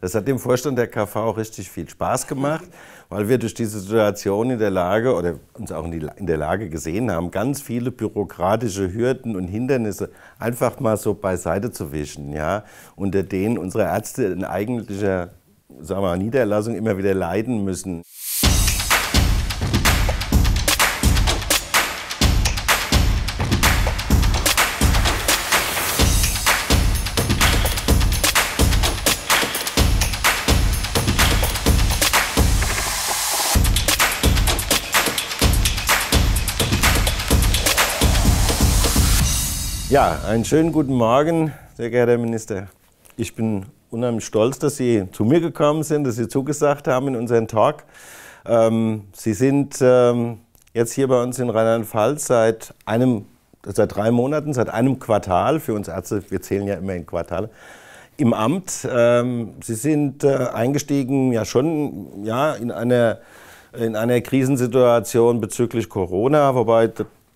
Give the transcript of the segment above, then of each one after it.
Das hat dem Vorstand der KV auch richtig viel Spaß gemacht, weil wir durch diese Situation in der Lage oder uns auch in, die, in der Lage gesehen haben, ganz viele bürokratische Hürden und Hindernisse einfach mal so beiseite zu wischen, ja, unter denen unsere Ärzte in eigentlicher sagen wir, Niederlassung immer wieder leiden müssen. Ja, einen schönen guten Morgen, sehr geehrter Herr Minister. Ich bin unheimlich stolz, dass Sie zu mir gekommen sind, dass Sie zugesagt haben in unseren Talk. Ähm, Sie sind ähm, jetzt hier bei uns in Rheinland-Pfalz seit einem, seit drei Monaten, seit einem Quartal. Für uns Ärzte, wir zählen ja immer in Quartale im Amt. Ähm, Sie sind äh, eingestiegen, ja schon, ja in einer in einer Krisensituation bezüglich Corona, wobei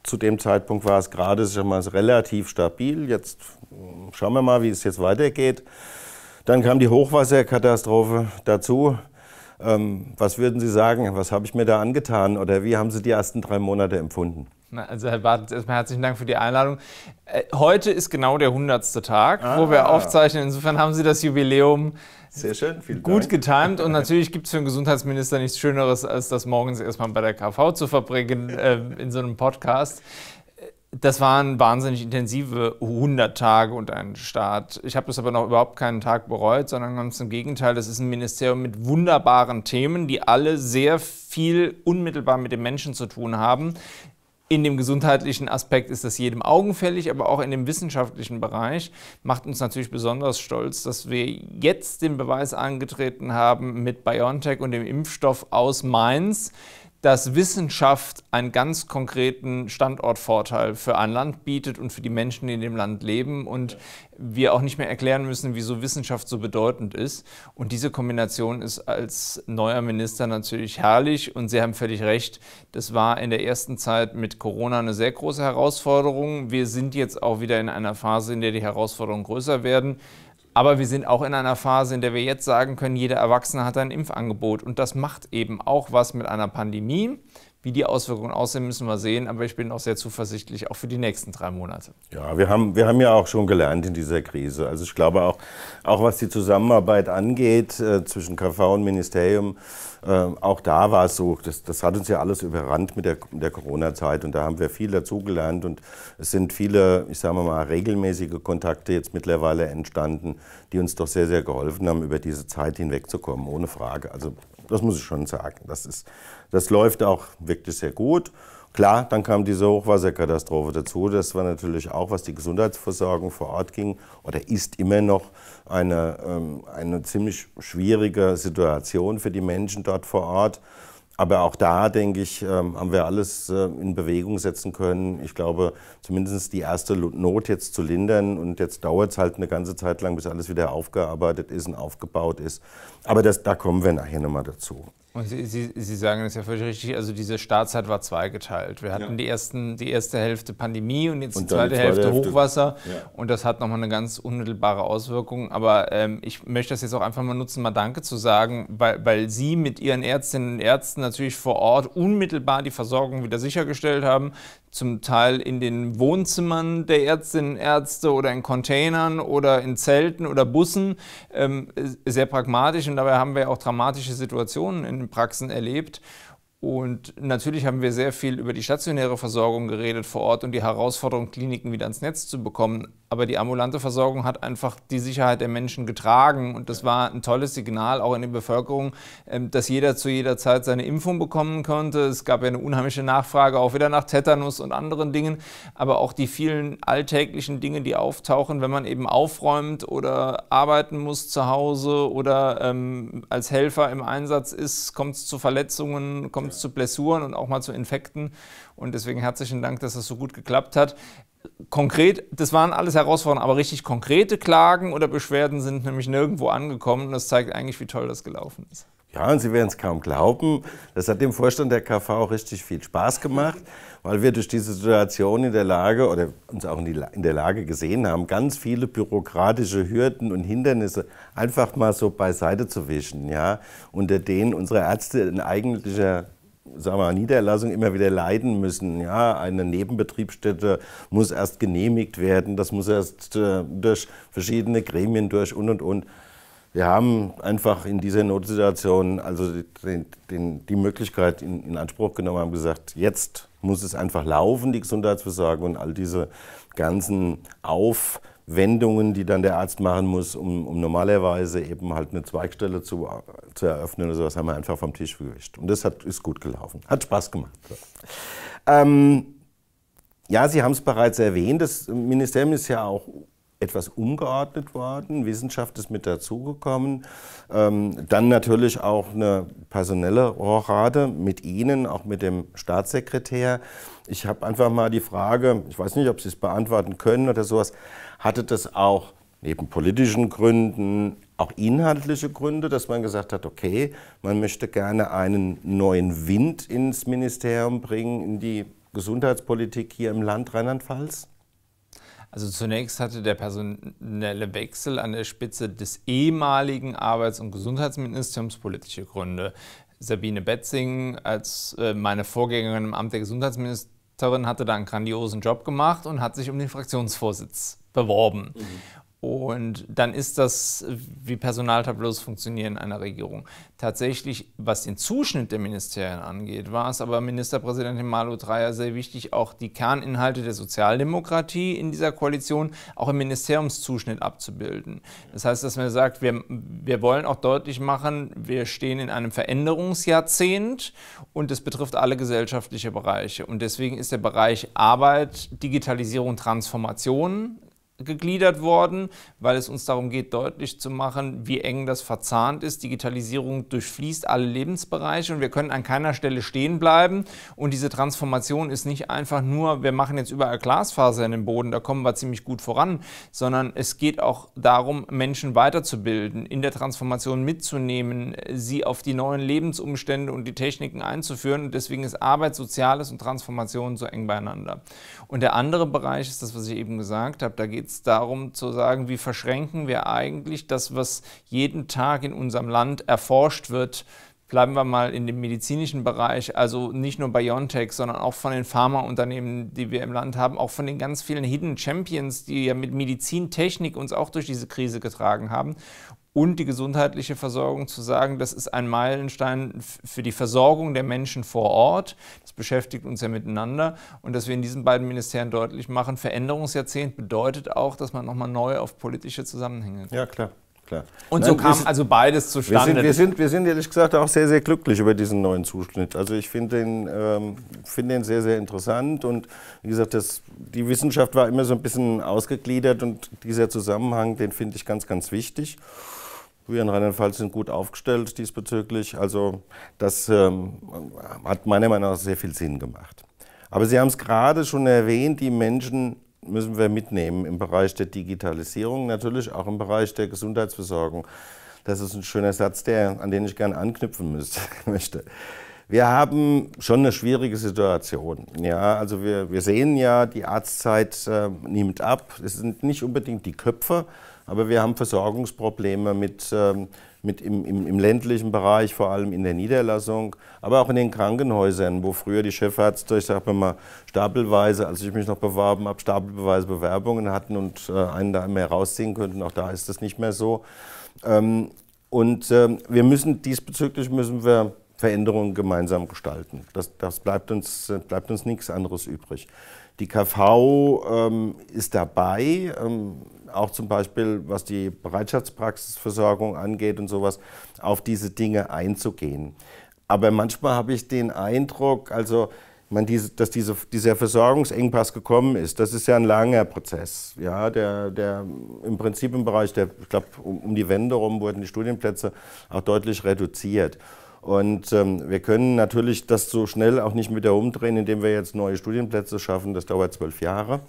zu dem Zeitpunkt war es gerade schon mal, relativ stabil. Jetzt hm, schauen wir mal, wie es jetzt weitergeht. Dann kam die Hochwasserkatastrophe dazu. Ähm, was würden Sie sagen? Was habe ich mir da angetan? Oder wie haben Sie die ersten drei Monate empfunden? Also Herr Bartels, erstmal herzlichen Dank für die Einladung. Äh, heute ist genau der 100. Tag, ah, wo wir ah. aufzeichnen. Insofern haben Sie das Jubiläum sehr schön, gut Dank. getimt. Und natürlich gibt es für einen Gesundheitsminister nichts Schöneres, als das morgens erstmal bei der KV zu verbringen äh, in so einem Podcast. Das waren wahnsinnig intensive 100 Tage und ein Start. Ich habe das aber noch überhaupt keinen Tag bereut, sondern ganz im Gegenteil. Das ist ein Ministerium mit wunderbaren Themen, die alle sehr viel unmittelbar mit den Menschen zu tun haben in dem gesundheitlichen Aspekt ist das jedem augenfällig, aber auch in dem wissenschaftlichen Bereich macht uns natürlich besonders stolz, dass wir jetzt den Beweis angetreten haben mit BioNTech und dem Impfstoff aus Mainz, dass Wissenschaft einen ganz konkreten Standortvorteil für ein Land bietet und für die Menschen, die in dem Land leben und wir auch nicht mehr erklären müssen, wieso Wissenschaft so bedeutend ist. Und diese Kombination ist als neuer Minister natürlich herrlich und Sie haben völlig recht, das war in der ersten Zeit mit Corona eine sehr große Herausforderung. Wir sind jetzt auch wieder in einer Phase, in der die Herausforderungen größer werden. Aber wir sind auch in einer Phase, in der wir jetzt sagen können, jeder Erwachsene hat ein Impfangebot. Und das macht eben auch was mit einer Pandemie. Wie die Auswirkungen aussehen, müssen wir sehen. Aber ich bin auch sehr zuversichtlich, auch für die nächsten drei Monate. Ja, wir haben, wir haben ja auch schon gelernt in dieser Krise. Also ich glaube auch, auch was die Zusammenarbeit angeht äh, zwischen KV und Ministerium, äh, auch da war es so, das, das hat uns ja alles überrannt mit der, der Corona-Zeit. Und da haben wir viel dazugelernt. Und es sind viele, ich sage mal, regelmäßige Kontakte jetzt mittlerweile entstanden, die uns doch sehr, sehr geholfen haben, über diese Zeit hinwegzukommen, ohne Frage. Also das muss ich schon sagen. Das ist, das läuft auch wirklich sehr gut. Klar, dann kam diese Hochwasserkatastrophe dazu. Das war natürlich auch, was die Gesundheitsversorgung vor Ort ging oder ist immer noch eine, ähm, eine ziemlich schwierige Situation für die Menschen dort vor Ort. Aber auch da, denke ich, ähm, haben wir alles äh, in Bewegung setzen können. Ich glaube, zumindest die erste Not jetzt zu lindern. Und jetzt dauert es halt eine ganze Zeit lang, bis alles wieder aufgearbeitet ist und aufgebaut ist. Aber das, da kommen wir nachher nochmal dazu. Und Sie, Sie, Sie sagen das ja völlig richtig, also diese Startzeit war zweigeteilt. Wir hatten ja. die, ersten, die erste Hälfte Pandemie und jetzt und die, zweite zweite, Hälfte, Hälfte. Hochwasser. Ja. Und das hat nochmal eine ganz unmittelbare Auswirkung. Aber ähm, ich möchte das jetzt auch einfach mal nutzen, mal Danke zu sagen, weil, weil Sie mit Ihren Ärztinnen und Ärzten natürlich vor Ort unmittelbar die Versorgung wieder sichergestellt haben zum Teil in den Wohnzimmern der Ärztinnen und Ärzte oder in Containern oder in Zelten oder Bussen ähm, sehr pragmatisch und dabei haben wir auch dramatische Situationen in den Praxen erlebt. Und natürlich haben wir sehr viel über die stationäre Versorgung geredet vor Ort und die Herausforderung, Kliniken wieder ins Netz zu bekommen. Aber die ambulante Versorgung hat einfach die Sicherheit der Menschen getragen. Und das war ein tolles Signal auch in der Bevölkerung, ähm, dass jeder zu jeder Zeit seine Impfung bekommen konnte. Es gab ja eine unheimliche Nachfrage auch wieder nach Tetanus und anderen Dingen. Aber auch die vielen alltäglichen Dinge, die auftauchen, wenn man eben aufräumt oder arbeiten muss zu Hause oder ähm, als Helfer im Einsatz ist, kommt es zu Verletzungen, kommt Toleranz zu Blessuren und auch mal zu Infekten. Und deswegen herzlichen Dank, dass das so gut geklappt hat. Konkret, das waren alles Herausforderungen, aber richtig konkrete Klagen oder Beschwerden sind nämlich nirgendwo angekommen. Und das zeigt eigentlich, wie toll das gelaufen ist. Ja, und Sie werden es kaum glauben. Das hat dem Vorstand der KV auch richtig viel Spaß gemacht, weil wir durch diese Situation in der Lage oder uns auch in, die, in der Lage gesehen haben, ganz viele bürokratische Hürden und Hindernisse einfach mal so beiseite zu wischen, ja, unter denen unsere Ärzte ein eigentlicher sagen wir, Niederlassung immer wieder leiden müssen. Ja, eine Nebenbetriebsstätte muss erst genehmigt werden, das muss erst äh, durch verschiedene Gremien durch und und und. Wir haben einfach in dieser Notsituation also den, den, die Möglichkeit in, in Anspruch genommen, haben gesagt, jetzt muss es einfach laufen, die Gesundheitsversorgung und all diese ganzen Aufgaben. Wendungen, die dann der Arzt machen muss, um, um normalerweise eben halt eine Zweigstelle zu, zu eröffnen oder sowas, haben wir einfach vom Tisch gewischt. Und das hat, ist gut gelaufen. Hat Spaß gemacht. Ähm, ja, Sie haben es bereits erwähnt, das Ministerium ist ja auch etwas umgeordnet worden, Wissenschaft ist mit dazugekommen, ähm, dann natürlich auch eine personelle Rohrrate mit Ihnen, auch mit dem Staatssekretär. Ich habe einfach mal die Frage, ich weiß nicht, ob Sie es beantworten können oder sowas, hatte das auch neben politischen Gründen auch inhaltliche Gründe, dass man gesagt hat, okay, man möchte gerne einen neuen Wind ins Ministerium bringen, in die Gesundheitspolitik hier im Land Rheinland-Pfalz? Also zunächst hatte der personelle Wechsel an der Spitze des ehemaligen Arbeits- und Gesundheitsministeriums politische Gründe. Sabine Betzing als äh, meine Vorgängerin im Amt der Gesundheitsministerin hatte da einen grandiosen Job gemacht und hat sich um den Fraktionsvorsitz beworben. Mhm. Und dann ist das, wie Personaltableaus funktionieren in einer Regierung. Tatsächlich, was den Zuschnitt der Ministerien angeht, war es aber Ministerpräsidentin Malu Dreyer sehr wichtig, auch die Kerninhalte der Sozialdemokratie in dieser Koalition auch im Ministeriumszuschnitt abzubilden. Das heißt, dass man sagt, wir, wir wollen auch deutlich machen, wir stehen in einem Veränderungsjahrzehnt und das betrifft alle gesellschaftlichen Bereiche. Und deswegen ist der Bereich Arbeit, Digitalisierung, Transformation gegliedert worden, weil es uns darum geht, deutlich zu machen, wie eng das verzahnt ist. Digitalisierung durchfließt alle Lebensbereiche und wir können an keiner Stelle stehen bleiben. Und diese Transformation ist nicht einfach nur, wir machen jetzt überall Glasfaser in den Boden, da kommen wir ziemlich gut voran, sondern es geht auch darum, Menschen weiterzubilden, in der Transformation mitzunehmen, sie auf die neuen Lebensumstände und die Techniken einzuführen. Und deswegen ist Arbeit, Soziales und Transformation so eng beieinander. Und der andere Bereich ist das, was ich eben gesagt habe, da geht geht es darum zu sagen, wie verschränken wir eigentlich das, was jeden Tag in unserem Land erforscht wird. Bleiben wir mal in dem medizinischen Bereich, also nicht nur BioNTech, sondern auch von den Pharmaunternehmen, die wir im Land haben, auch von den ganz vielen Hidden Champions, die ja mit Medizintechnik uns auch durch diese Krise getragen haben und die gesundheitliche Versorgung zu sagen, das ist ein Meilenstein für die Versorgung der Menschen vor Ort. Das beschäftigt uns ja miteinander und dass wir in diesen beiden Ministerien deutlich machen, Veränderungsjahrzehnt bedeutet auch, dass man nochmal neu auf politische Zusammenhänge guckt. Ja, klar. Klar. Und Nein, so kam ist, also beides zustande. Wir sind, wir, sind, wir sind ehrlich gesagt auch sehr, sehr glücklich über diesen neuen Zuschnitt. Also ich finde ihn ähm, find sehr, sehr interessant. Und wie gesagt, das, die Wissenschaft war immer so ein bisschen ausgegliedert und dieser Zusammenhang, den finde ich ganz, ganz wichtig. Wir in Rheinland-Pfalz sind gut aufgestellt diesbezüglich. Also das ähm, hat meiner Meinung nach sehr viel Sinn gemacht. Aber Sie haben es gerade schon erwähnt, die Menschen müssen wir mitnehmen im Bereich der Digitalisierung, natürlich auch im Bereich der Gesundheitsversorgung. Das ist ein schöner Satz, der, an den ich gerne anknüpfen müsste, möchte. Wir haben schon eine schwierige Situation. Ja, also wir, wir sehen ja, die Arztzeit äh, nimmt ab. Es sind nicht unbedingt die Köpfe, aber wir haben Versorgungsprobleme mit, ähm, mit im, im, im, ländlichen Bereich, vor allem in der Niederlassung, aber auch in den Krankenhäusern, wo früher die Chefärzte, ich sage mal, stapelweise, als ich mich noch beworben habe, stapelweise Bewerbungen hatten und äh, einen da mehr rausziehen könnten. Auch da ist das nicht mehr so. Ähm, und ähm, wir müssen diesbezüglich müssen wir Veränderungen gemeinsam gestalten. Das, das bleibt, uns, bleibt uns nichts anderes übrig. Die KV ähm, ist dabei. Ähm, auch zum Beispiel, was die Bereitschaftspraxisversorgung angeht und sowas, auf diese Dinge einzugehen. Aber manchmal habe ich den Eindruck, also man diese, dass diese, dieser Versorgungsengpass gekommen ist, das ist ja ein langer Prozess. Ja, der, der im Prinzip im Bereich der, ich glaube, um, um, die Wände herum wurden die Studienplätze auch deutlich reduziert. Und ähm, wir können natürlich das so schnell auch nicht mit der umdrehen, indem wir jetzt neue Studienplätze schaffen. Das dauert zwölf Jahre.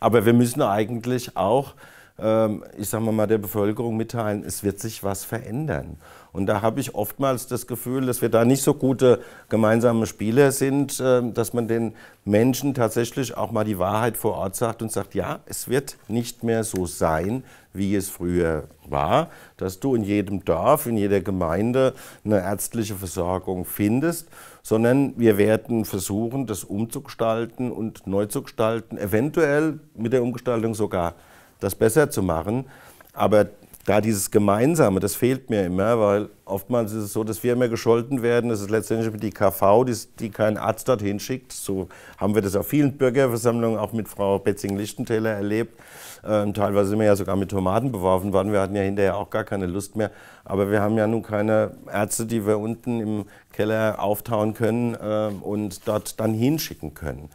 Aber wir müssen eigentlich auch, ähm, ich sage mal, der Bevölkerung mitteilen, es wird sich was verändern. Und da habe ich oftmals das Gefühl, dass wir da nicht so gute gemeinsame Spieler sind, ähm, dass man den Menschen tatsächlich auch mal die Wahrheit vor Ort sagt und sagt, ja, es wird nicht mehr so sein, wie es früher war, dass du in jedem Dorf, in jeder Gemeinde eine ärztliche Versorgung findest sondern wir werden versuchen, das umzugestalten und neu zu gestalten, eventuell mit der Umgestaltung sogar das besser zu machen. Aber da dieses Gemeinsame, das fehlt mir immer, weil oftmals ist es so, dass wir immer gescholten werden. Das ist letztendlich die KV, die, die keinen Arzt dorthin schickt. So haben wir das auf vielen Bürgerversammlungen, auch mit Frau Betzing-Lichtentäler erlebt. Ähm, teilweise sind wir ja sogar mit Tomaten beworfen worden. Wir hatten ja hinterher auch gar keine Lust mehr. Aber wir haben ja nun keine Ärzte, die wir unten im Keller auftauen können ähm, und dort dann hinschicken können.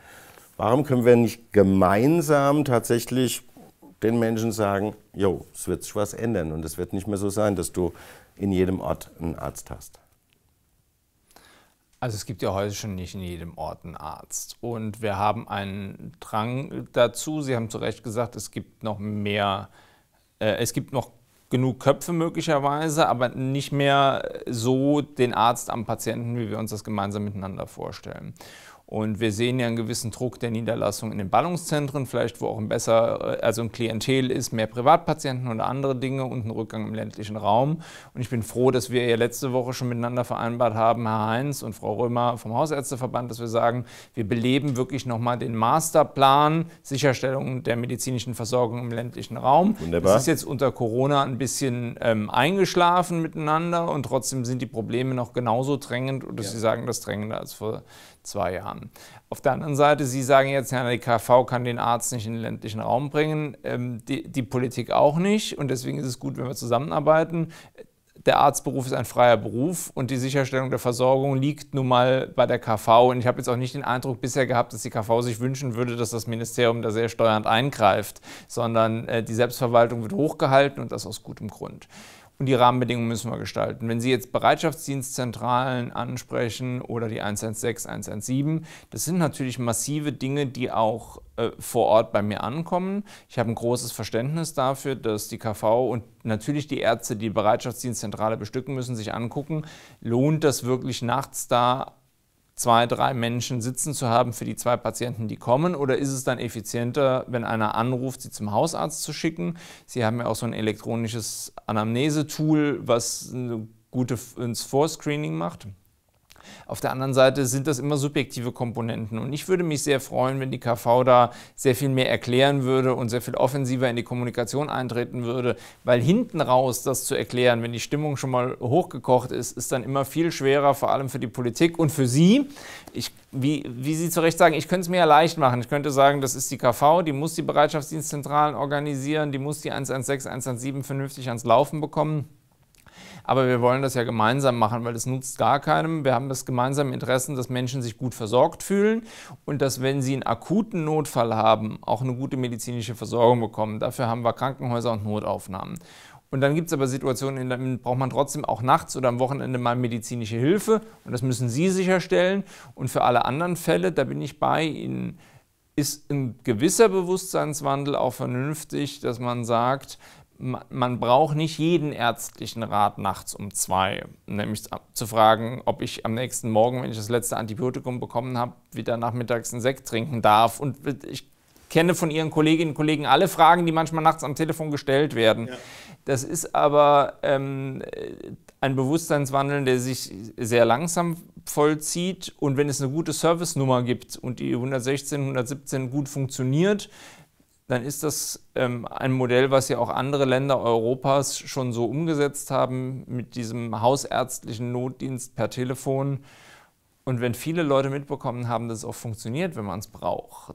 Warum können wir nicht gemeinsam tatsächlich den Menschen sagen, jo, es wird sich was ändern und es wird nicht mehr so sein, dass du in jedem Ort einen Arzt hast. Also es gibt ja heute schon nicht in jedem Ort einen Arzt. Und wir haben einen Drang dazu. Sie haben zu Recht gesagt, es gibt noch mehr, äh, es gibt noch genug Köpfe möglicherweise, aber nicht mehr so den Arzt am Patienten, wie wir uns das gemeinsam miteinander vorstellen. Und wir sehen ja einen gewissen Druck der Niederlassung in den Ballungszentren, vielleicht wo auch ein besser, äh, also ein Klientel ist, mehr Privatpatienten oder andere Dinge und ein Rückgang im ländlichen Raum. Und ich bin froh, dass wir ja letzte Woche schon miteinander vereinbart haben, Herr Heinz und Frau Römer vom Hausärzteverband, dass wir sagen, wir beleben wirklich nochmal den Masterplan Sicherstellung der medizinischen Versorgung im ländlichen Raum. Wunderbar. Das ist jetzt unter Corona ein bisschen ähm, eingeschlafen miteinander und trotzdem sind die Probleme noch genauso drängend oder ja. Sie sagen das drängender als vor zwei Jahren. Auf der anderen Seite, Sie sagen jetzt, ja, die KV kann den Arzt nicht in den ländlichen Raum bringen, ähm, die, die Politik auch nicht und deswegen ist es gut, wenn wir zusammenarbeiten der Arztberuf ist ein freier Beruf und die Sicherstellung der Versorgung liegt nun mal bei der KV. Und ich habe jetzt auch nicht den Eindruck bisher gehabt, dass die KV sich wünschen würde, dass das Ministerium da sehr steuernd eingreift, sondern äh, die Selbstverwaltung wird hochgehalten und das aus gutem Grund und die Rahmenbedingungen müssen wir gestalten. Wenn Sie jetzt Bereitschaftsdienstzentralen ansprechen oder die 116, 117, das sind natürlich massive Dinge, die auch äh, vor Ort bei mir ankommen. Ich habe ein großes Verständnis dafür, dass die KV und natürlich die Ärzte, die Bereitschaftsdienstzentrale bestücken müssen, sich angucken, lohnt das wirklich nachts da zwei, drei Menschen sitzen zu haben für die zwei Patienten, die kommen? Oder ist es dann effizienter, wenn einer anruft, sie zum Hausarzt zu schicken? Sie haben ja auch so ein elektronisches Anamnesetool, was eine gute ins Vorscreening macht. Auf der anderen Seite sind das immer subjektive Komponenten und ich würde mich sehr freuen, wenn die KV da sehr viel mehr erklären würde und sehr viel offensiver in die Kommunikation eintreten würde, weil hinten raus das zu erklären, wenn die Stimmung schon mal hochgekocht ist, ist dann immer viel schwerer, vor allem für die Politik und für Sie. Ich, wie, wie Sie zu Recht sagen, ich könnte es mir ja leicht machen. Ich könnte sagen, das ist die KV, die muss die Bereitschaftsdienstzentralen organisieren, die muss die 116, 117 vernünftig ans Laufen bekommen aber wir wollen das ja gemeinsam machen, weil es nutzt gar keinem. Wir haben das gemeinsame Interesse, dass Menschen sich gut versorgt fühlen und dass, wenn sie einen akuten Notfall haben, auch eine gute medizinische Versorgung bekommen. Dafür haben wir Krankenhäuser und Notaufnahmen. Und dann gibt es aber Situationen, in denen braucht man trotzdem auch nachts oder am Wochenende mal medizinische Hilfe. Und das müssen Sie sicherstellen. Und für alle anderen Fälle, da bin ich bei Ihnen, ist ein gewisser Bewusstseinswandel auch vernünftig, dass man sagt, man braucht nicht jeden ärztlichen Rat nachts um zwei, nämlich zu fragen, ob ich am nächsten Morgen, wenn ich das letzte Antibiotikum bekommen habe, wieder nachmittags einen Sekt trinken darf. Und ich kenne von Ihren Kolleginnen und Kollegen alle Fragen, die manchmal nachts am Telefon gestellt werden. Ja. Das ist aber ähm, ein Bewusstseinswandel, der sich sehr langsam vollzieht. Und wenn es eine gute Servicenummer gibt und die 116, 117 gut funktioniert, dann ist das ähm, ein Modell, was ja auch andere Länder Europas schon so umgesetzt haben mit diesem hausärztlichen Notdienst per Telefon. Und wenn viele Leute mitbekommen haben, dass es auch funktioniert, wenn man es braucht,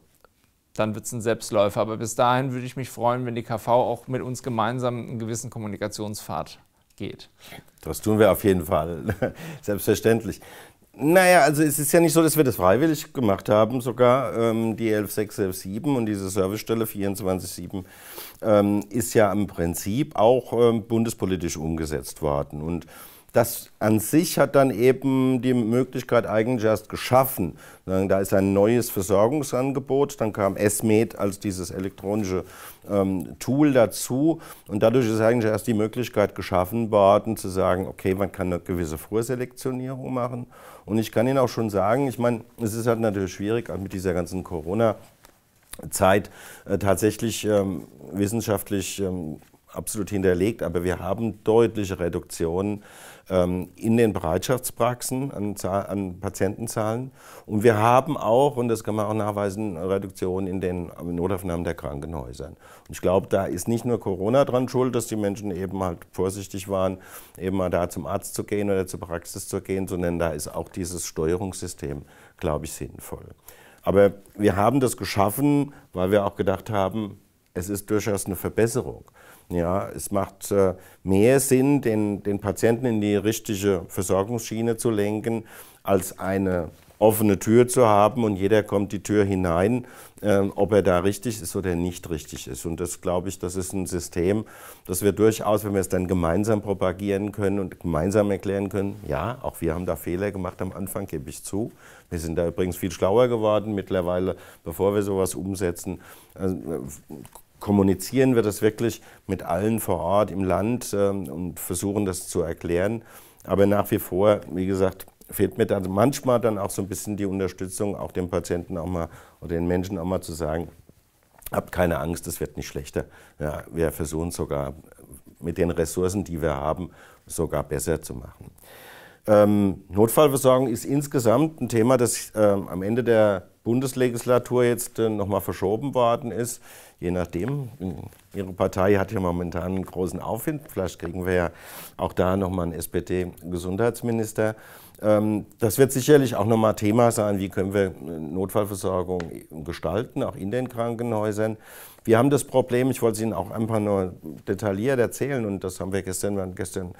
dann wird es ein Selbstläufer. Aber bis dahin würde ich mich freuen, wenn die KV auch mit uns gemeinsam einen gewissen Kommunikationspfad geht. Das tun wir auf jeden Fall, selbstverständlich. Naja, also es ist ja nicht so, dass wir das freiwillig gemacht haben, sogar ähm, die 11617 und diese Servicestelle 247 ähm, ist ja im Prinzip auch ähm, bundespolitisch umgesetzt worden. Und das an sich hat dann eben die Möglichkeit eigentlich erst geschaffen. Da ist ein neues Versorgungsangebot, dann kam SMED als dieses elektronische ähm, Tool dazu und dadurch ist eigentlich erst die Möglichkeit geschaffen worden zu sagen, okay, man kann eine gewisse Vorselektionierung machen und ich kann Ihnen auch schon sagen, ich meine, es ist halt natürlich schwierig auch mit dieser ganzen Corona- Zeit äh, tatsächlich ähm, wissenschaftlich ähm, absolut hinterlegt, aber wir haben deutliche Reduktionen ähm, in den Bereitschaftspraxen an, Zahl, an, Patientenzahlen. Und wir haben auch, und das kann man auch nachweisen, Reduktionen in den Notaufnahmen der Krankenhäuser. Und ich glaube, da ist nicht nur Corona dran schuld, dass die Menschen eben halt vorsichtig waren, eben mal da zum Arzt zu gehen oder zur Praxis zu gehen, sondern da ist auch dieses Steuerungssystem, glaube ich, sinnvoll. Aber wir haben das geschaffen, weil wir auch gedacht haben, es ist durchaus eine Verbesserung. Ja, es macht äh, mehr Sinn, den, den Patienten in die richtige Versorgungsschiene zu lenken, als eine offene Tür zu haben und jeder kommt die Tür hinein, äh, ob er da richtig ist oder nicht richtig ist. Und das glaube ich, das ist ein System, das wir durchaus, wenn wir es dann gemeinsam propagieren können und gemeinsam erklären können, ja, auch wir haben da Fehler gemacht am Anfang, gebe ich zu. Wir sind da übrigens viel schlauer geworden mittlerweile, bevor wir sowas umsetzen. Also, äh, kommunizieren wir das wirklich mit allen vor Ort im Land ähm, und versuchen das zu erklären. Aber nach wie vor, wie gesagt, fehlt mir dann manchmal dann auch so ein bisschen die Unterstützung, auch den Patienten auch mal oder den Menschen auch mal zu sagen, habt keine Angst, es wird nicht schlechter. Ja, wir versuchen sogar mit den Ressourcen, die wir haben, sogar besser zu machen. Ähm, Notfallversorgung ist insgesamt ein Thema, das ähm, am Ende der Bundeslegislatur jetzt äh, nochmal verschoben worden ist. Je nachdem, Ihre Partei hat ja momentan einen großen Aufwind. Vielleicht kriegen wir ja auch da nochmal einen SPD-Gesundheitsminister. Ähm, das wird sicherlich auch nochmal Thema sein, wie können wir äh, Notfallversorgung gestalten, auch in den Krankenhäusern. Wir haben das Problem, ich wollte es Ihnen auch einfach nur detailliert erzählen und das haben wir gestern, wir gestern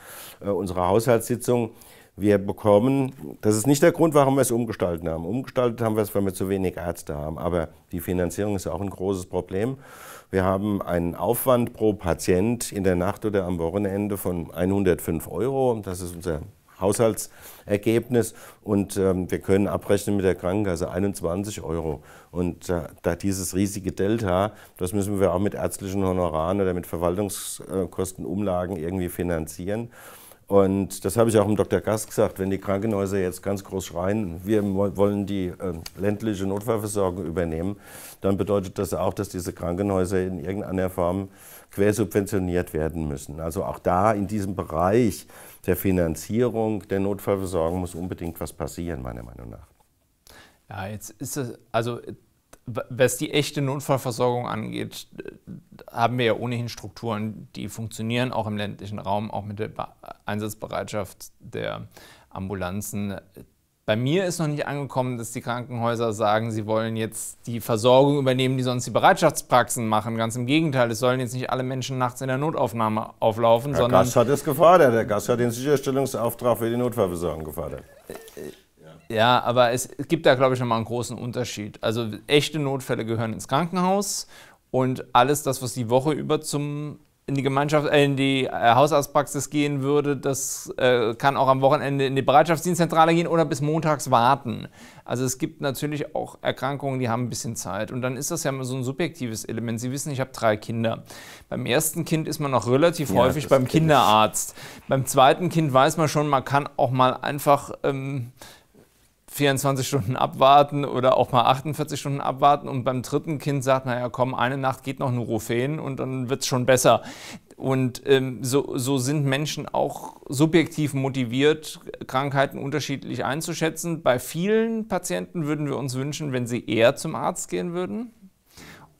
äh, unsere Haushaltssitzung, wir bekommen, das ist nicht der Grund, warum wir es umgestaltet haben. Umgestaltet haben wir es, weil wir zu wenig Ärzte haben. Aber die Finanzierung ist auch ein großes Problem. Wir haben einen Aufwand pro Patient in der Nacht oder am Wochenende von 105 Euro. Das ist unser Haushaltsergebnis und ähm, wir können abrechnen mit der Krankenkasse 21 Euro. Und äh, da dieses riesige Delta, das müssen wir auch mit ärztlichen Honoraren oder mit Verwaltungskostenumlagen irgendwie finanzieren. Und das habe ich auch dem Dr. Gast gesagt, wenn die Krankenhäuser jetzt ganz groß schreien, wir wollen die äh, ländliche Notfallversorgung übernehmen, dann bedeutet das auch, dass diese Krankenhäuser in irgendeiner Form quersubventioniert werden müssen. Also auch da in diesem Bereich der Finanzierung der Notfallversorgung muss unbedingt was passieren, meiner Meinung nach. Ja, jetzt ist es, also was die echte Notfallversorgung angeht, äh, haben wir ja ohnehin Strukturen, die funktionieren, auch im ländlichen Raum, auch mit der Einsatzbereitschaft der Ambulanzen. Bei mir ist noch nicht angekommen, dass die Krankenhäuser sagen, sie wollen jetzt die Versorgung übernehmen, die sonst die Bereitschaftspraxen machen. Ganz im Gegenteil, es sollen jetzt nicht alle Menschen nachts in der Notaufnahme auflaufen, Herr sondern. Gass hat es gefordert. Der Gass hat den Sicherstellungsauftrag für die Notfallversorgung gefordert. Ja, aber es gibt da, glaube ich, nochmal einen großen Unterschied. Also echte Notfälle gehören ins Krankenhaus und alles das, was die Woche über zum in die Gemeinschaft, äh, in die äh, Hausarztpraxis gehen würde, das äh, kann auch am Wochenende in die Bereitschaftsdienstzentrale gehen oder bis montags warten. Also es gibt natürlich auch Erkrankungen, die haben ein bisschen Zeit. Und dann ist das ja so ein subjektives Element. Sie wissen, ich habe drei Kinder. Beim ersten Kind ist man noch relativ ja, häufig beim Kinderarzt. Ich. Beim zweiten Kind weiß man schon, man kann auch mal einfach. Ähm, 24 Stunden abwarten oder auch mal 48 Stunden abwarten und beim dritten Kind sagt, naja, komm, eine Nacht geht noch Nurofen und dann wird es schon besser. Und ähm, so, so sind Menschen auch subjektiv motiviert, Krankheiten unterschiedlich einzuschätzen. Bei vielen Patienten würden wir uns wünschen, wenn sie eher zum Arzt gehen würden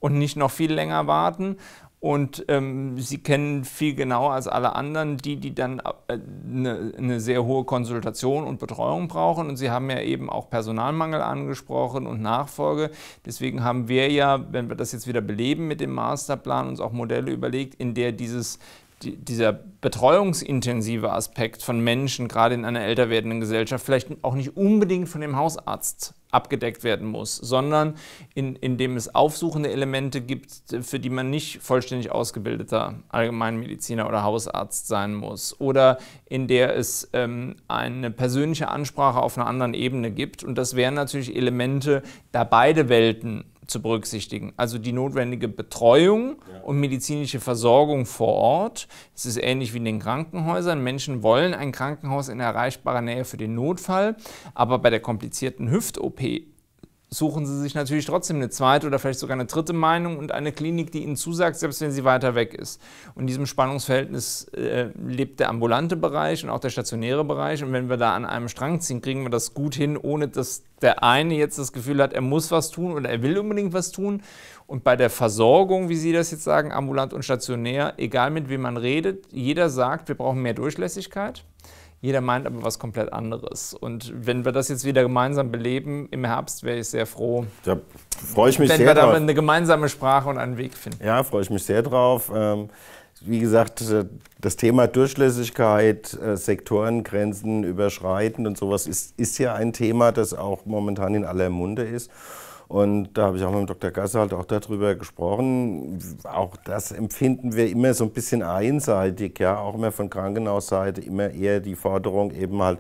und nicht noch viel länger warten. Und ähm, sie kennen viel genauer als alle anderen die, die dann eine äh, ne sehr hohe Konsultation und Betreuung brauchen. Und Sie haben ja eben auch Personalmangel angesprochen und Nachfolge. Deswegen haben wir ja, wenn wir das jetzt wieder beleben mit dem Masterplan, uns auch Modelle überlegt, in der dieses die, dieser betreuungsintensive Aspekt von Menschen, gerade in einer älter werdenden Gesellschaft, vielleicht auch nicht unbedingt von dem Hausarzt abgedeckt werden muss, sondern in, indem es aufsuchende Elemente gibt, für die man nicht vollständig ausgebildeter Allgemeinmediziner oder Hausarzt sein muss. Oder in der es ähm, eine persönliche Ansprache auf einer anderen Ebene gibt. Und das wären natürlich Elemente, da beide Welten zu berücksichtigen. Also die notwendige Betreuung und medizinische Versorgung vor Ort. Es ist ähnlich wie in den Krankenhäusern. Menschen wollen ein Krankenhaus in erreichbarer Nähe für den Notfall, aber bei der komplizierten Hüft-OP suchen Sie sich natürlich trotzdem eine zweite oder vielleicht sogar eine dritte Meinung und eine Klinik, die Ihnen zusagt, selbst wenn sie weiter weg ist. Und in diesem Spannungsverhältnis äh, lebt der ambulante Bereich und auch der stationäre Bereich. Und wenn wir da an einem Strang ziehen, kriegen wir das gut hin, ohne dass der eine jetzt das Gefühl hat, er muss was tun oder er will unbedingt was tun. Und bei der Versorgung, wie Sie das jetzt sagen, ambulant und stationär, egal mit wem man redet, jeder sagt, wir brauchen mehr Durchlässigkeit. Jeder meint aber was komplett anderes. Und wenn wir das jetzt wieder gemeinsam beleben, im Herbst wäre ich sehr froh. Da freue ich mich wenn sehr. Wenn wir drauf. da eine gemeinsame Sprache und einen Weg finden. Ja, freue ich mich sehr drauf. Ähm, wie gesagt, äh, das Thema Durchlässigkeit, äh, Sektorengrenzen überschreiten und sowas ist, ist ja ein Thema, das auch momentan in aller Munde ist. Und da habe ich auch mit dem Dr. Gasser halt auch darüber gesprochen. Auch das empfinden wir immer so ein bisschen einseitig, ja, auch immer von Krankenhausseite, immer eher die Forderung eben halt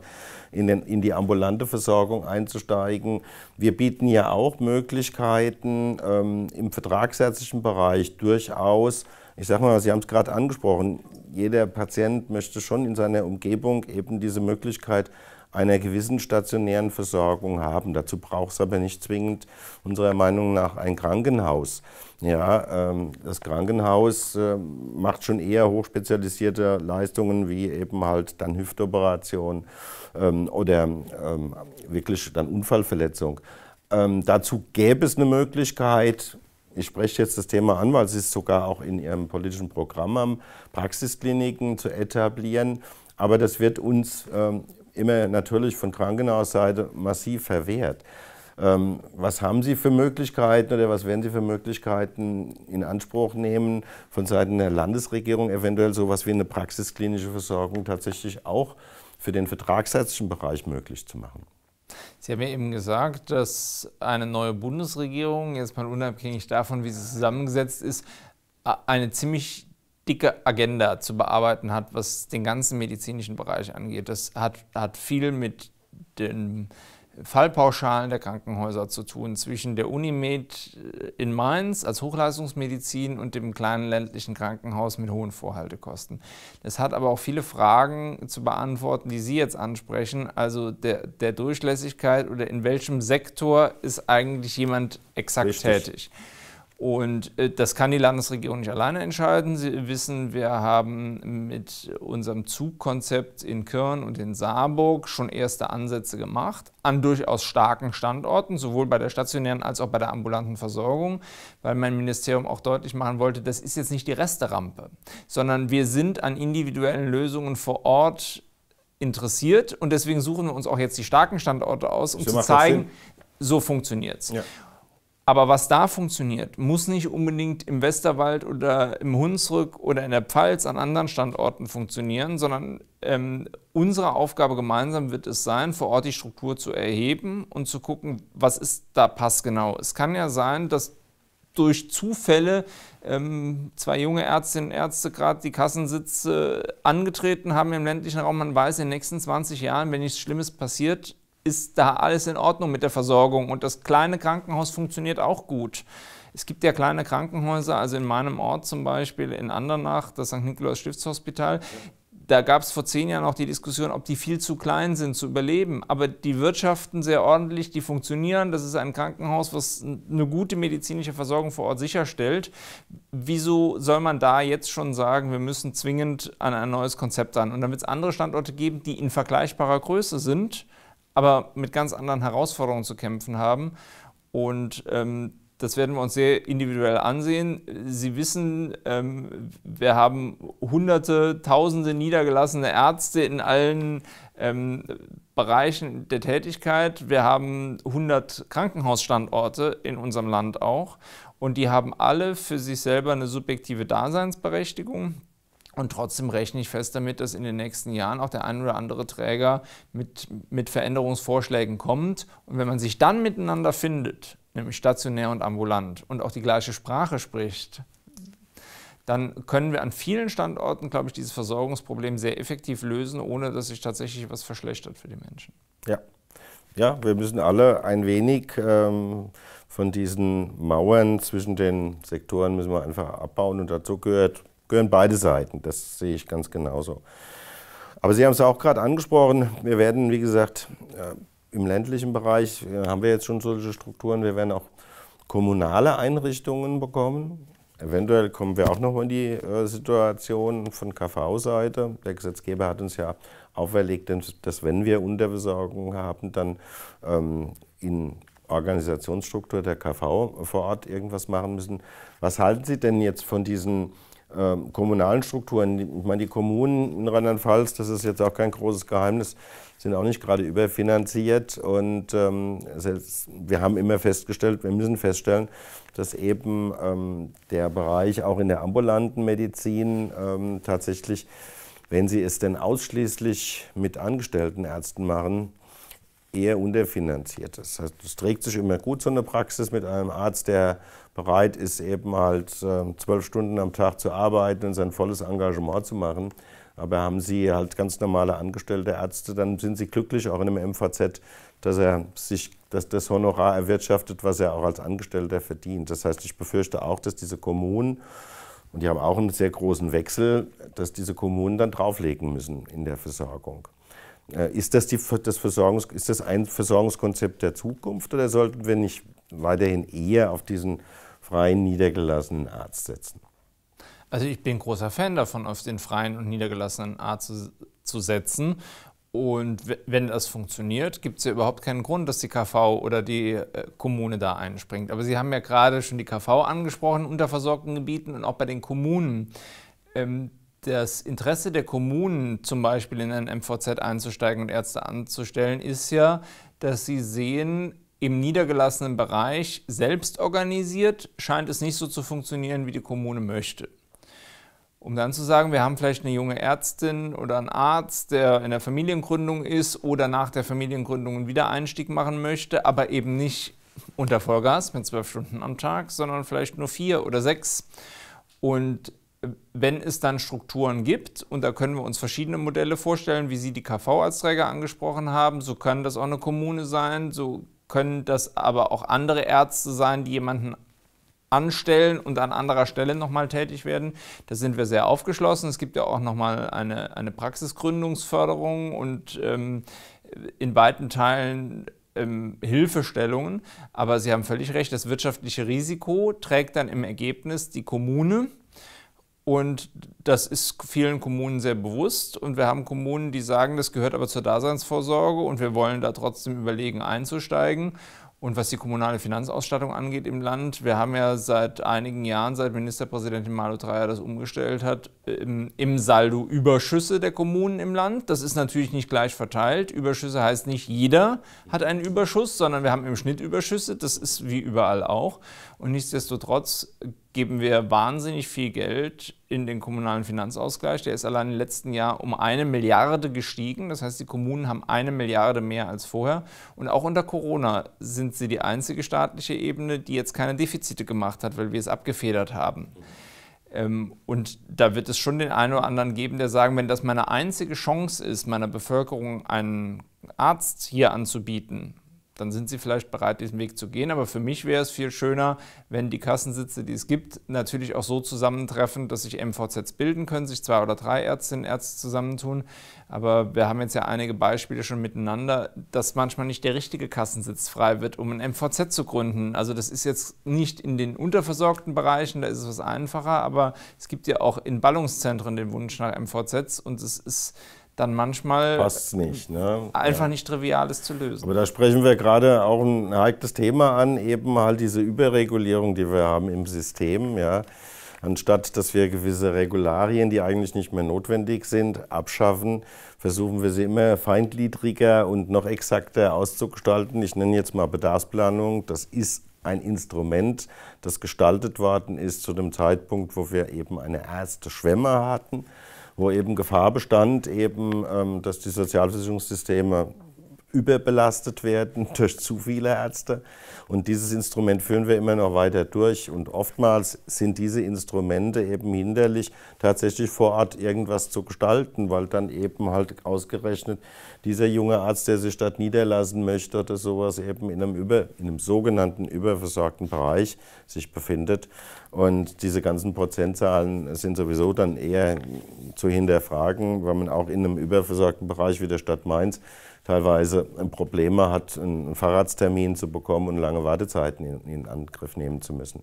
in, den, in die ambulante Versorgung einzusteigen. Wir bieten ja auch Möglichkeiten ähm, im vertragsärztlichen Bereich durchaus, ich sage mal, Sie haben es gerade angesprochen, jeder Patient möchte schon in seiner Umgebung eben diese Möglichkeit einer gewissen stationären Versorgung haben. Dazu braucht es aber nicht zwingend unserer Meinung nach ein Krankenhaus. Ja, ähm, das Krankenhaus äh, macht schon eher hochspezialisierte Leistungen wie eben halt dann Hüftoperationen ähm, oder ähm, wirklich dann Unfallverletzung. dazu gäbe es eine Möglichkeit, ich spreche jetzt das Thema an, weil es ist sogar auch in Ihrem politischen Programm am Praxiskliniken zu etablieren. Aber das wird uns ähm, immer natürlich von Krankenhausseite massiv verwehrt. Ähm, was haben Sie für Möglichkeiten oder was werden Sie für Möglichkeiten in Anspruch nehmen, von Seiten der Landesregierung eventuell so etwas wie eine praxisklinische Versorgung tatsächlich auch für den vertragsärztlichen Bereich möglich zu machen? Sie haben ja eben gesagt, dass eine neue Bundesregierung, jetzt mal unabhängig davon, wie sie zusammengesetzt ist, eine ziemlich dicke Agenda zu bearbeiten hat, was den ganzen medizinischen Bereich angeht. Das hat, hat viel mit den Fallpauschalen der Krankenhäuser zu tun, zwischen der Unimed äh, in Mainz als Hochleistungsmedizin und dem kleinen ländlichen Krankenhaus mit hohen Vorhaltekosten. Das hat aber auch viele Fragen zu beantworten, die Sie jetzt ansprechen, also der, der Durchlässigkeit oder in welchem Sektor ist eigentlich jemand exakt Richtig. tätig. Und äh, das kann die Landesregierung nicht alleine entscheiden. Sie wissen, wir haben mit unserem Zugkonzept in Kirn und in Saarburg schon erste Ansätze gemacht, an durchaus starken Standorten, sowohl bei der stationären als auch bei der ambulanten Versorgung, weil mein Ministerium auch deutlich machen wollte, das ist jetzt nicht die Resterampe, sondern wir sind an individuellen Lösungen vor Ort interessiert und deswegen suchen wir uns auch jetzt die starken Standorte aus, um zu zeigen, so funktioniert es. Ja. Aber was da funktioniert, muss nicht unbedingt im Westerwald oder im Hunsrück oder in der Pfalz an anderen Standorten funktionieren, sondern ähm, unsere Aufgabe gemeinsam wird es sein, vor Ort die Struktur zu erheben und zu gucken, was ist da passgenau. Es kann ja sein, dass durch Zufälle ähm, zwei junge Ärztinnen und Ärzte gerade die Kassensitze angetreten haben im ländlichen Raum. Man weiß, in den nächsten 20 Jahren, wenn nichts Schlimmes passiert, ist da alles in Ordnung mit der Versorgung und das kleine Krankenhaus funktioniert auch gut. Es gibt ja kleine Krankenhäuser, also in meinem Ort zum Beispiel, in Andernach, das St. Nikolaus Stiftshospital. Da gab es vor zehn Jahren auch die Diskussion, ob die viel zu klein sind zu überleben. Aber die wirtschaften sehr ordentlich, die funktionieren. Das ist ein Krankenhaus, was eine gute medizinische Versorgung vor Ort sicherstellt. Wieso soll man da jetzt schon sagen, wir müssen zwingend an ein neues Konzept ran? Und dann wird es andere Standorte geben, die in vergleichbarer Größe sind, aber mit ganz anderen Herausforderungen zu kämpfen haben. Und ähm, das werden wir uns sehr individuell ansehen. Sie wissen, ähm, wir haben hunderte, tausende niedergelassene Ärzte in allen ähm, Bereichen der Tätigkeit. Wir haben 100 Krankenhausstandorte in unserem Land auch. Und die haben alle für sich selber eine subjektive Daseinsberechtigung. Und trotzdem rechne ich fest damit, dass in den nächsten Jahren auch der ein oder andere Träger mit, mit Veränderungsvorschlägen kommt. Und wenn man sich dann miteinander findet, nämlich stationär und ambulant, und auch die gleiche Sprache spricht, dann können wir an vielen Standorten, glaube ich, dieses Versorgungsproblem sehr effektiv lösen, ohne dass sich tatsächlich was verschlechtert für die Menschen. Ja, ja wir müssen alle ein wenig ähm, von diesen Mauern zwischen den Sektoren müssen wir einfach abbauen und dazu gehört gehören beide Seiten. Das sehe ich ganz genauso. Aber Sie haben es auch gerade angesprochen. Wir werden, wie gesagt, äh, im ländlichen Bereich äh, haben wir jetzt schon solche Strukturen. Wir werden auch kommunale Einrichtungen bekommen. Eventuell kommen wir auch noch in die äh, Situation von KV-Seite. Der Gesetzgeber hat uns ja auferlegt, dass wenn wir Unterbesorgung haben, dann ähm, in Organisationsstruktur der KV vor Ort irgendwas machen müssen. Was halten Sie denn jetzt von diesen ähm, kommunalen Strukturen. Ich meine, die Kommunen in Rheinland-Pfalz, das ist jetzt auch kein großes Geheimnis, sind auch nicht gerade überfinanziert. Und ähm, wir haben immer festgestellt, wir müssen feststellen, dass eben ähm, der Bereich auch in der ambulanten Medizin ähm, tatsächlich, wenn sie es denn ausschließlich mit angestellten Ärzten machen, eher unterfinanziert ist. Das, heißt, das trägt sich immer gut, so eine Praxis mit einem Arzt, der bereit ist, eben halt ähm, zwölf Stunden am Tag zu arbeiten und sein volles Engagement zu machen. Aber haben Sie halt ganz normale angestellte Ärzte, dann sind Sie glücklich, auch in einem MVZ, dass er sich dass das Honorar erwirtschaftet, was er auch als Angestellter verdient. Das heißt, ich befürchte auch, dass diese Kommunen, und die haben auch einen sehr großen Wechsel, dass diese Kommunen dann drauflegen müssen in der Versorgung. Äh, ist das, die, das, Versorgungs, ist das ein Versorgungskonzept der Zukunft oder sollten wir nicht weiterhin eher auf diesen freien, niedergelassenen Arzt setzen? Also ich bin großer Fan davon, auf den freien und niedergelassenen Arzt zu, zu setzen. Und wenn das funktioniert, gibt es ja überhaupt keinen Grund, dass die KV oder die äh, Kommune da einspringt. Aber Sie haben ja gerade schon die KV angesprochen, unterversorgten Gebieten und auch bei den Kommunen. Ähm, das Interesse der Kommunen, zum Beispiel in ein MVZ einzusteigen und Ärzte anzustellen, ist ja, dass sie sehen, im niedergelassenen Bereich selbst organisiert, scheint es nicht so zu funktionieren, wie die Kommune möchte. Um dann zu sagen, wir haben vielleicht eine junge Ärztin oder einen Arzt, der in der Familiengründung ist oder nach der Familiengründung einen Wiedereinstieg machen möchte, aber eben nicht unter Vollgas mit zwölf Stunden am Tag, sondern vielleicht nur vier oder sechs. Und wenn es dann Strukturen gibt, und da können wir uns verschiedene Modelle vorstellen, wie Sie die KV als angesprochen haben, so kann das auch eine Kommune sein, so können das aber auch andere Ärzte sein, die jemanden anstellen und an anderer Stelle nochmal tätig werden. Da sind wir sehr aufgeschlossen. Es gibt ja auch nochmal eine, eine Praxisgründungsförderung und ähm, in weiten Teilen ähm, Hilfestellungen. Aber Sie haben völlig recht, das wirtschaftliche Risiko trägt dann im Ergebnis die Kommune. Und das ist vielen Kommunen sehr bewusst. Und wir haben Kommunen, die sagen, das gehört aber zur Daseinsvorsorge und wir wollen da trotzdem überlegen, einzusteigen. Und was die kommunale Finanzausstattung angeht im Land, wir haben ja seit einigen Jahren, seit Ministerpräsidentin Malu Dreyer das umgestellt hat, im, im Saldo Überschüsse der Kommunen im Land. Das ist natürlich nicht gleich verteilt. Überschüsse heißt nicht, jeder hat einen Überschuss, sondern wir haben im Schnitt Überschüsse. Das ist wie überall auch. Und nichtsdestotrotz geben wir wahnsinnig viel Geld in den kommunalen Finanzausgleich. Der ist allein im letzten Jahr um eine Milliarde gestiegen. Das heißt, die Kommunen haben eine Milliarde mehr als vorher. Und auch unter Corona sind sie die einzige staatliche Ebene, die jetzt keine Defizite gemacht hat, weil wir es abgefedert haben. Ähm, und da wird es schon den einen oder anderen geben, der sagen, wenn das meine einzige Chance ist, meiner Bevölkerung einen Arzt hier anzubieten, dann sind sie vielleicht bereit, diesen Weg zu gehen. Aber für mich wäre es viel schöner, wenn die Kassensitze, die es gibt, natürlich auch so zusammentreffen, dass sich MVZs bilden können, sich zwei oder drei Ärztinnen und Ärzte zusammentun. Aber wir haben jetzt ja einige Beispiele schon miteinander, dass manchmal nicht der richtige Kassensitz frei wird, um ein MVZ zu gründen. Also das ist jetzt nicht in den unterversorgten Bereichen, da ist es was einfacher, aber es gibt ja auch in Ballungszentren den Wunsch nach MVZs und es ist dann manchmal nicht, ne? einfach ja. nicht trivial ist zu lösen. Aber da sprechen wir gerade auch ein heikles Thema an, eben halt diese Überregulierung, die wir haben im System, ja. Anstatt dass wir gewisse Regularien, die eigentlich nicht mehr notwendig sind, abschaffen, versuchen wir sie immer feingliedriger und noch exakter auszugestalten. Ich nenne jetzt mal Bedarfsplanung. Das ist ein Instrument, das gestaltet worden ist zu dem Zeitpunkt, wo wir eben eine erste Schwemme hatten wo eben Gefahr bestand, eben, ähm, dass die Sozialversicherungssysteme überbelastet werden durch zu viele Ärzte. Und dieses Instrument führen wir immer noch weiter durch. Und oftmals sind diese Instrumente eben hinderlich, tatsächlich vor Ort irgendwas zu gestalten, weil dann eben halt ausgerechnet dieser junge Arzt, der sich dort niederlassen möchte oder sowas, eben in einem, über, in einem sogenannten überversorgten Bereich sich befindet. Und diese ganzen Prozentzahlen sind sowieso dann eher zu hinterfragen, weil man auch in einem überversorgten Bereich wie der Stadt Mainz teilweise Probleme hat, einen Fahrradstermin zu bekommen und lange Wartezeiten in Angriff nehmen zu müssen.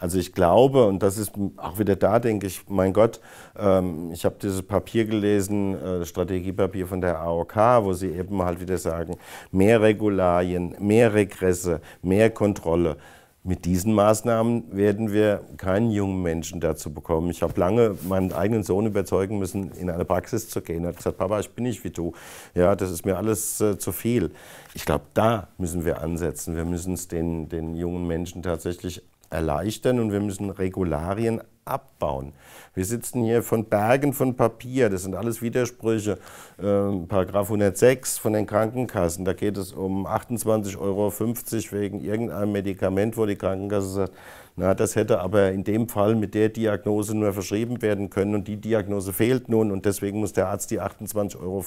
Also ich glaube, und das ist auch wieder da, denke ich, mein Gott, ähm, ich habe dieses Papier gelesen, das äh, Strategiepapier von der AOK, wo sie eben halt wieder sagen, mehr Regularien, mehr Regresse, mehr Kontrolle. Mit diesen Maßnahmen werden wir keinen jungen Menschen dazu bekommen. Ich habe lange meinen eigenen Sohn überzeugen müssen, in eine Praxis zu gehen. Er hat gesagt, Papa, ich bin nicht wie du. Ja, das ist mir alles äh, zu viel. Ich glaube, da müssen wir ansetzen. Wir müssen es den, den jungen Menschen tatsächlich erleichtern und wir müssen Regularien abbauen. Wir sitzen hier von Bergen von Papier, das sind alles Widersprüche. Ähm, Paragraph 106 von den Krankenkassen, da geht es um 28,50 Euro wegen irgendeinem Medikament, wo die Krankenkasse sagt, na, das hätte aber in dem Fall mit der Diagnose nur verschrieben werden können und die Diagnose fehlt nun und deswegen muss der Arzt die 28,50 Euro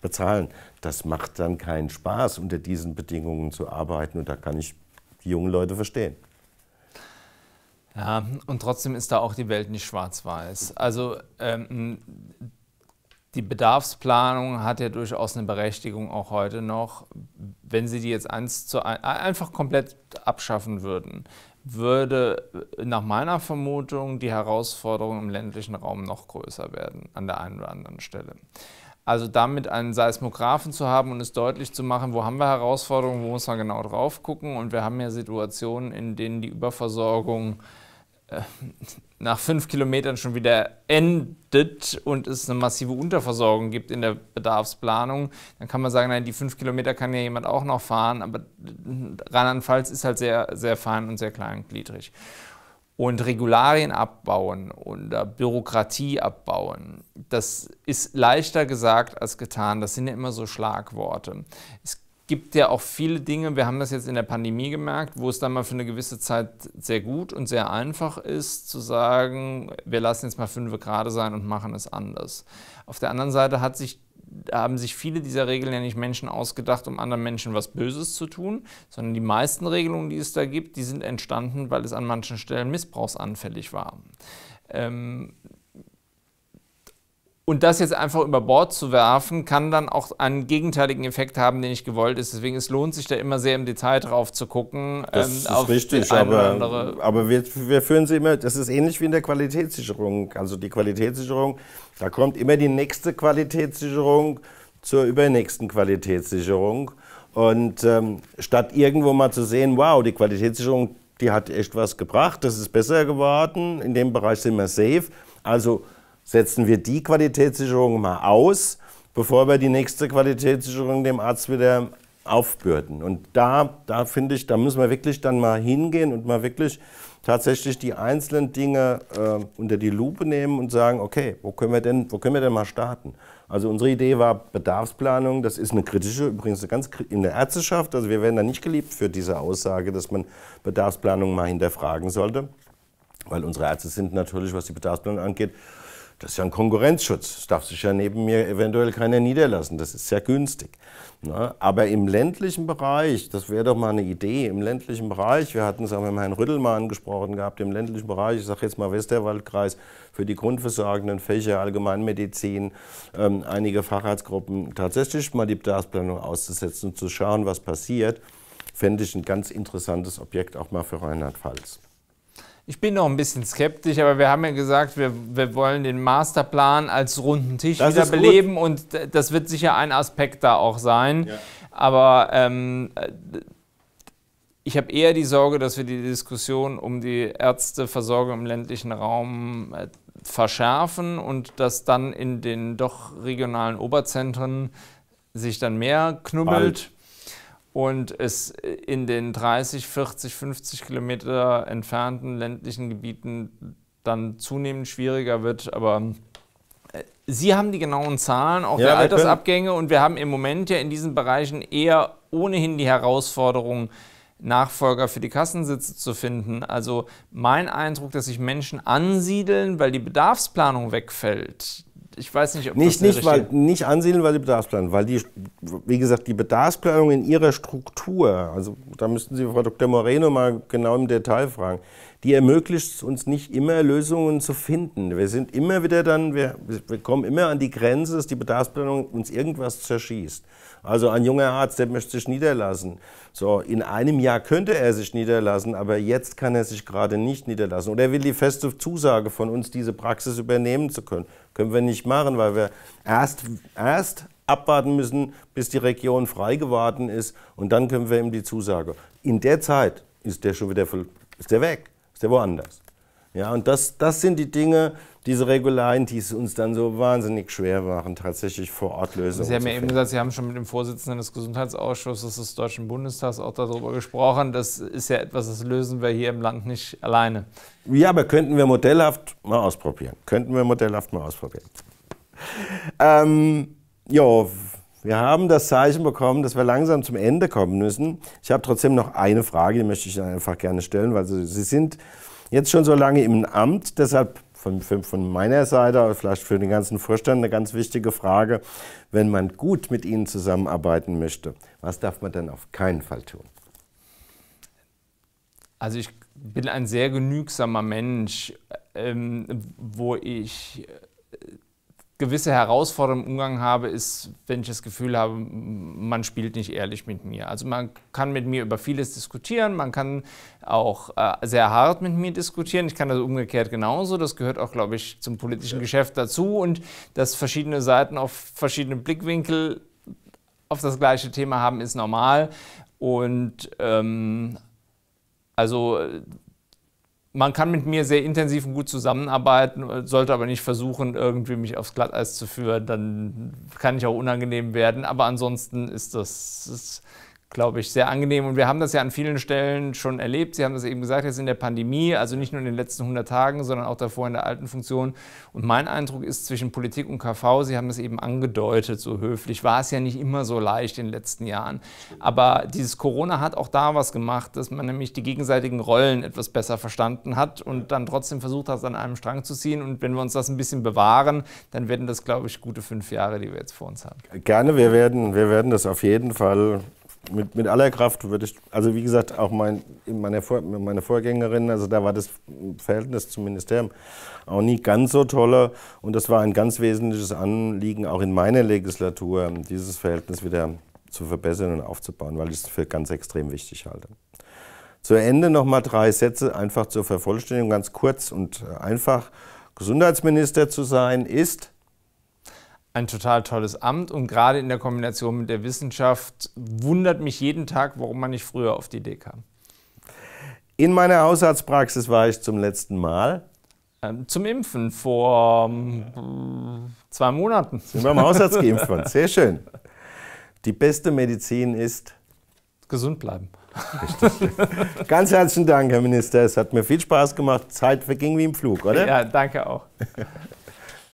bezahlen. Das macht dann keinen Spaß, unter diesen Bedingungen zu arbeiten und da kann ich die jungen Leute verstehen. Ja, und trotzdem ist da auch die Welt nicht schwarz-weiß. Also ähm, die Bedarfsplanung hat ja durchaus eine Berechtigung auch heute noch. Wenn Sie die jetzt eins zu ein, äh, einfach komplett abschaffen würden, würde äh, nach meiner Vermutung die Herausforderung im ländlichen Raum noch größer werden an der einen oder anderen Stelle. Also damit einen Seismographen zu haben und es deutlich zu machen, wo haben wir Herausforderungen, wo muss man genau drauf gucken. Und wir haben ja Situationen, in denen die Überversorgung äh, nach fünf Kilometern schon wieder endet und es eine massive Unterversorgung gibt in der Bedarfsplanung, dann kann man sagen, nein, die fünf Kilometer kann ja jemand auch noch fahren, aber Rheinland-Pfalz ist halt sehr, sehr fein und sehr kleingliedrig. Und Regularien abbauen oder Bürokratie abbauen, das ist leichter gesagt als getan. Das sind ja immer so Schlagworte. Es gibt ja auch viele Dinge, wir haben das jetzt in der Pandemie gemerkt, wo es dann mal für eine gewisse Zeit sehr gut und sehr einfach ist, zu sagen, wir lassen jetzt mal fünf gerade sein und machen es anders. Auf der anderen Seite hat sich haben sich viele dieser Regeln ja nicht Menschen ausgedacht, um anderen Menschen was Böses zu tun, sondern die meisten Regelungen, die es da gibt, die sind entstanden, weil es an manchen Stellen missbrauchsanfällig war. Ähm, und das jetzt einfach über Bord zu werfen, kann dann auch einen gegenteiligen Effekt haben, den nicht gewollt ist. Deswegen es lohnt sich da immer sehr im Detail drauf zu gucken. Das ähm, ist auf richtig, aber, aber wir, wir, führen sie immer, das ist ähnlich wie in der Qualitätssicherung. Also die Qualitätssicherung, da kommt immer die nächste Qualitätssicherung zur übernächsten Qualitätssicherung. Und ähm, statt irgendwo mal zu sehen, wow, die Qualitätssicherung, die hat echt was gebracht, das ist besser geworden, in dem Bereich sind wir safe. Also Setzen wir die Qualitätssicherung mal aus, bevor wir die nächste Qualitätssicherung dem Arzt wieder aufbürden. Und da, da finde ich, da müssen wir wirklich dann mal hingehen und mal wirklich tatsächlich die einzelnen Dinge äh, unter die Lupe nehmen und sagen, okay, wo können wir denn, wo können wir denn mal starten? Also unsere Idee war Bedarfsplanung, das ist eine kritische, übrigens ganz in der Ärzteschaft, also wir werden da nicht geliebt für diese Aussage, dass man Bedarfsplanung mal hinterfragen sollte, weil unsere Ärzte sind natürlich, was die Bedarfsplanung angeht, das ist ja ein Konkurrenzschutz. Es darf sich ja neben mir eventuell keiner niederlassen. Das ist sehr günstig. Na, ne? aber im ländlichen Bereich, das wäre doch mal eine Idee, im ländlichen Bereich, wir hatten es auch mit Herrn Rüttelmann gesprochen gehabt, im ländlichen Bereich, ich sage jetzt mal Westerwaldkreis, für die grundversorgenden Fächer, Allgemeinmedizin, ähm, einige Facharztgruppen, tatsächlich mal die Bedarfsplanung auszusetzen und zu schauen, was passiert, fände ich ein ganz interessantes Objekt auch mal für Rheinland-Pfalz. Ich bin noch ein bisschen skeptisch, aber wir haben ja gesagt, wir, wir wollen den Masterplan als runden Tisch das wieder beleben gut. und das wird sicher ein Aspekt da auch sein. Ja. Aber ähm, äh, ich habe eher die Sorge, dass wir die Diskussion um die Ärzteversorgung im ländlichen Raum äh, verschärfen und dass dann in den doch regionalen Oberzentren sich dann mehr knubbelt. Bald und es in den 30, 40, 50 Kilometer entfernten ländlichen Gebieten dann zunehmend schwieriger wird. Aber äh, Sie haben die genauen Zahlen, auch ja, der Altersabgänge und wir haben im Moment ja in diesen Bereichen eher ohnehin die Herausforderung, Nachfolger für die Kassensitze zu finden. Also mein Eindruck, dass sich Menschen ansiedeln, weil die Bedarfsplanung wegfällt, ich weiß nicht, ob nicht, das nicht, weil, nicht ansiedeln, weil die Bedarfsplanung, weil die, wie gesagt, die Bedarfsplanung in ihrer Struktur, also da müssten Sie Frau Dr. Moreno mal genau im Detail fragen, die ermöglicht es uns nicht immer, Lösungen zu finden. Wir sind immer wieder dann, wir, wir kommen immer an die Grenze, dass die Bedarfsplanung uns irgendwas zerschießt. Also ein junger Arzt, der möchte sich niederlassen. So, in einem Jahr könnte er sich niederlassen, aber jetzt kann er sich gerade nicht niederlassen. Oder er will die feste Zusage von uns, diese Praxis übernehmen zu können. Können wir nicht machen, weil wir erst, erst abwarten müssen, bis die Region frei geworden ist und dann können wir ihm die Zusage. In der Zeit ist der schon wieder voll, ist der weg ist der woanders. Ja, und das, das sind die Dinge, diese Regularien, die es uns dann so wahnsinnig schwer waren, tatsächlich vor Ort Lösungen Sie haben ja eben gesagt, Sie haben schon mit dem Vorsitzenden des Gesundheitsausschusses des Deutschen Bundestags auch darüber gesprochen. Das ist ja etwas, das lösen wir hier im Land nicht alleine. Ja, aber könnten wir modellhaft mal ausprobieren. Könnten wir modellhaft mal ausprobieren. Ähm, ja, wir haben das Zeichen bekommen, dass wir langsam zum Ende kommen müssen. Ich habe trotzdem noch eine Frage, die möchte ich Ihnen einfach gerne stellen, weil Sie sind jetzt schon so lange im Amt, deshalb von, von meiner Seite, vielleicht für den ganzen Vorstand eine ganz wichtige Frage. Wenn man gut mit Ihnen zusammenarbeiten möchte, was darf man dann auf keinen Fall tun? Also ich bin ein sehr genügsamer Mensch, ähm, wo ich gewisse Herausforderungen im Umgang habe, ist, wenn ich das Gefühl habe, man spielt nicht ehrlich mit mir. Also man kann mit mir über vieles diskutieren, man kann auch äh, sehr hart mit mir diskutieren. Ich kann das umgekehrt genauso. Das gehört auch, glaube ich, zum politischen ja. Geschäft dazu und dass verschiedene Seiten auf verschiedene Blickwinkel auf das gleiche Thema haben, ist normal. Und ähm, also man kann mit mir sehr intensiv und gut zusammenarbeiten, sollte aber nicht versuchen, irgendwie mich aufs Glatteis zu führen. Dann kann ich auch unangenehm werden. Aber ansonsten ist das. Ist glaube ich, sehr angenehm. Und wir haben das ja an vielen Stellen schon erlebt. Sie haben das eben gesagt, jetzt in der Pandemie, also nicht nur in den letzten 100 Tagen, sondern auch davor in der alten Funktion. Und mein Eindruck ist, zwischen Politik und KV, Sie haben es eben angedeutet, so höflich, war es ja nicht immer so leicht in den letzten Jahren. Aber dieses Corona hat auch da was gemacht, dass man nämlich die gegenseitigen Rollen etwas besser verstanden hat und dann trotzdem versucht hat, an einem Strang zu ziehen. Und wenn wir uns das ein bisschen bewahren, dann werden das, glaube ich, gute fünf Jahre, die wir jetzt vor uns haben. Gerne, wir werden, wir werden das auf jeden Fall mit, mit aller Kraft würde ich, also wie gesagt, auch mein, meine, Vor, meine Vorgängerin, also da war das Verhältnis zum Ministerium auch nie ganz so tolle. Und das war ein ganz wesentliches Anliegen, auch in meiner Legislatur, ähm, dieses Verhältnis wieder zu verbessern und aufzubauen, weil ich es für ganz extrem wichtig halte. Zu Ende nochmal drei Sätze, einfach zur Vervollständigung, ganz kurz und äh, einfach. Gesundheitsminister zu sein ist ein total tolles Amt und gerade in der Kombination mit der Wissenschaft wundert mich jeden Tag, warum man nicht früher auf die Idee kam. In meiner Hausarztpraxis war ich zum letzten Mal. Ähm, zum Impfen vor ähm, zwei Monaten. Sind wir am Hausarzt geimpft worden. Sehr schön. Die beste Medizin ist gesund bleiben. Richtig. Ganz herzlichen Dank, Herr Minister. Es hat mir viel Spaß gemacht. Zeit verging wie im Flug, oder? Ja, danke auch.